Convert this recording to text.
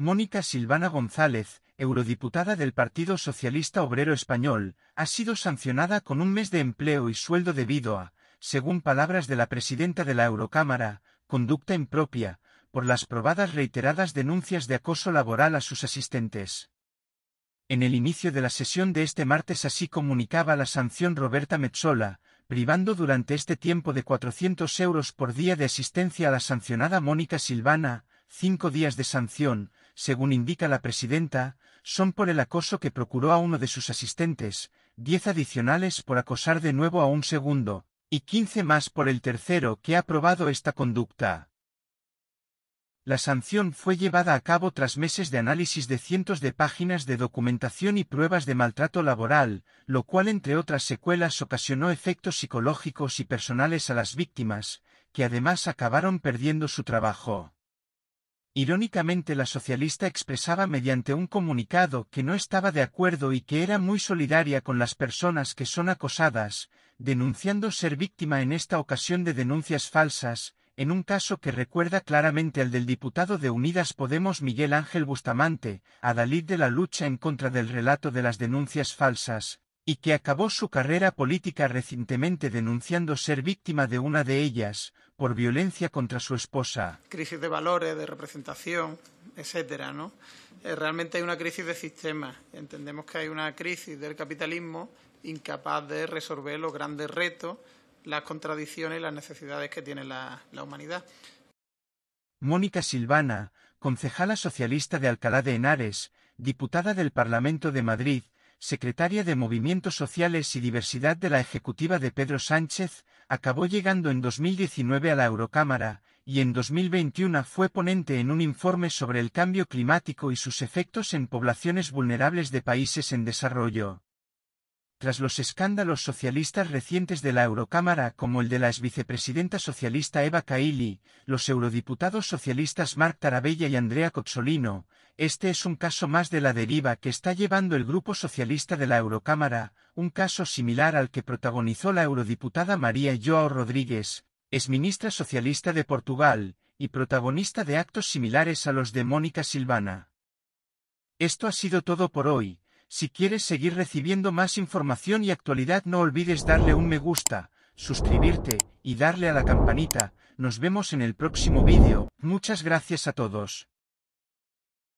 Mónica Silvana González, eurodiputada del Partido Socialista Obrero Español, ha sido sancionada con un mes de empleo y sueldo debido a, según palabras de la presidenta de la Eurocámara, conducta impropia, por las probadas reiteradas denuncias de acoso laboral a sus asistentes. En el inicio de la sesión de este martes así comunicaba la sanción Roberta Metzola, privando durante este tiempo de 400 euros por día de asistencia a la sancionada Mónica Silvana, cinco días de sanción, según indica la presidenta, son por el acoso que procuró a uno de sus asistentes, diez adicionales por acosar de nuevo a un segundo, y quince más por el tercero que ha probado esta conducta. La sanción fue llevada a cabo tras meses de análisis de cientos de páginas de documentación y pruebas de maltrato laboral, lo cual entre otras secuelas ocasionó efectos psicológicos y personales a las víctimas, que además acabaron perdiendo su trabajo. Irónicamente la socialista expresaba mediante un comunicado que no estaba de acuerdo y que era muy solidaria con las personas que son acosadas, denunciando ser víctima en esta ocasión de denuncias falsas, en un caso que recuerda claramente al del diputado de Unidas Podemos Miguel Ángel Bustamante, adalid de la lucha en contra del relato de las denuncias falsas, y que acabó su carrera política recientemente denunciando ser víctima de una de ellas por violencia contra su esposa. Crisis de valores, de representación, etcétera, ¿no? Eh, realmente hay una crisis de sistema. Entendemos que hay una crisis del capitalismo incapaz de resolver los grandes retos, las contradicciones y las necesidades que tiene la, la humanidad. Mónica Silvana, concejala socialista de Alcalá de Henares, diputada del Parlamento de Madrid, secretaria de Movimientos Sociales y Diversidad de la Ejecutiva de Pedro Sánchez, acabó llegando en 2019 a la Eurocámara, y en 2021 fue ponente en un informe sobre el cambio climático y sus efectos en poblaciones vulnerables de países en desarrollo tras los escándalos socialistas recientes de la Eurocámara como el de la exvicepresidenta socialista Eva Kaili, los eurodiputados socialistas Marc Tarabella y Andrea Cozzolino, este es un caso más de la deriva que está llevando el grupo socialista de la Eurocámara, un caso similar al que protagonizó la eurodiputada María Joao Rodríguez, exministra socialista de Portugal, y protagonista de actos similares a los de Mónica Silvana. Esto ha sido todo por hoy si quieres seguir recibiendo más información y actualidad no olvides darle un me gusta, suscribirte y darle a la campanita. Nos vemos en el próximo vídeo. Muchas gracias a todos.